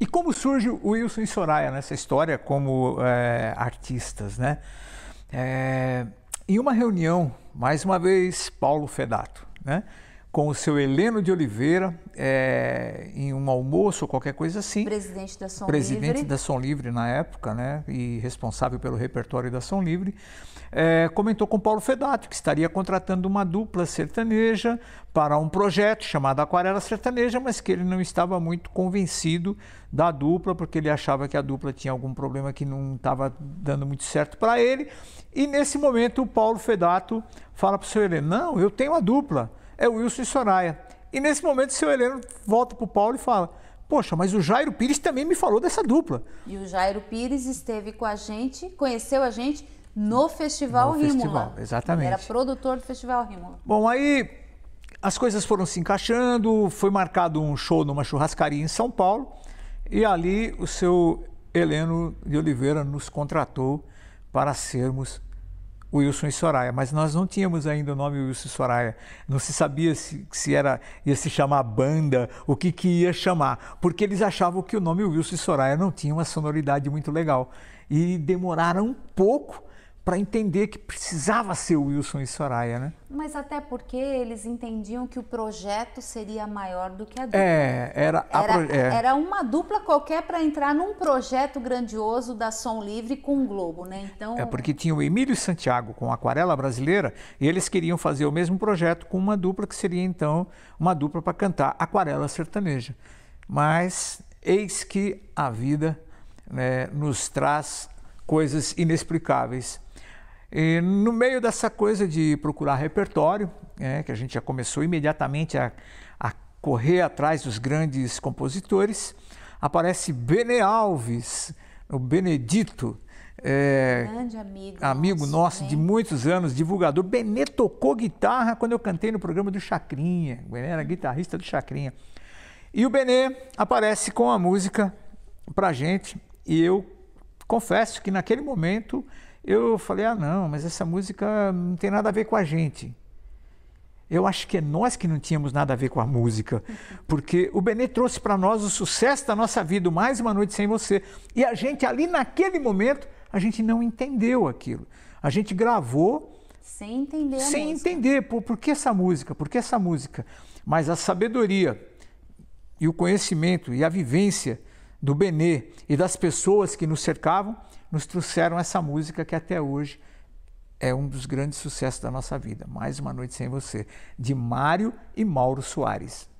E como surge o Wilson e Soraya nessa história como é, artistas, né? É, em uma reunião, mais uma vez, Paulo Fedato, né? com o seu Heleno de Oliveira é, em um almoço ou qualquer coisa assim. Presidente da Som Presidente Livre. Presidente da Som Livre na época, né? E responsável pelo repertório da Som Livre. É, comentou com Paulo Fedato que estaria contratando uma dupla sertaneja para um projeto chamado Aquarela Sertaneja, mas que ele não estava muito convencido da dupla, porque ele achava que a dupla tinha algum problema que não estava dando muito certo para ele. E nesse momento o Paulo Fedato fala para o seu Heleno: Não, eu tenho a dupla é o Wilson e Soraya. E nesse momento o seu Heleno volta para o Paulo e fala: Poxa, mas o Jairo Pires também me falou dessa dupla. E o Jairo Pires esteve com a gente, conheceu a gente no Festival no Rímula. Festival, exatamente. Ele era produtor do Festival Rímula. Bom, aí as coisas foram se encaixando, foi marcado um show numa churrascaria em São Paulo, e ali o seu Heleno de Oliveira nos contratou para sermos Wilson e Soraya, mas nós não tínhamos ainda o nome Wilson e Soraya. Não se sabia se, se era ia se chamar banda, o que, que ia chamar, porque eles achavam que o nome Wilson e Soraya não tinha uma sonoridade muito legal. E demoraram um pouco para entender que precisava ser o Wilson e Soraya, né? Mas até porque eles entendiam que o projeto seria maior do que a dupla. É, era, era, é. era uma dupla qualquer para entrar num projeto grandioso da Som Livre com o Globo, né? Então... É porque tinha o Emílio Santiago com a Aquarela Brasileira e eles queriam fazer o mesmo projeto com uma dupla que seria então uma dupla para cantar Aquarela Sertaneja. Mas eis que a vida né, nos traz coisas inexplicáveis e no meio dessa coisa de procurar repertório, é, que a gente já começou imediatamente a, a correr atrás dos grandes compositores, aparece Bene Alves, o Benedito, é, grande amigo, amigo nosso, nosso de né? muitos anos, divulgador. Bené tocou guitarra quando eu cantei no programa do Chacrinha. O era guitarrista do Chacrinha. E o Benê aparece com a música pra gente. E eu confesso que naquele momento eu falei: ah, não, mas essa música não tem nada a ver com a gente. Eu acho que é nós que não tínhamos nada a ver com a música, porque o Benê trouxe para nós o sucesso da nossa vida, mais uma noite sem você. E a gente ali naquele momento, a gente não entendeu aquilo. A gente gravou sem entender. sem música. entender, por que essa música? Por que essa música? Mas a sabedoria e o conhecimento e a vivência do Benê e das pessoas que nos cercavam, nos trouxeram essa música que até hoje é um dos grandes sucessos da nossa vida. Mais uma noite sem você, de Mário e Mauro Soares.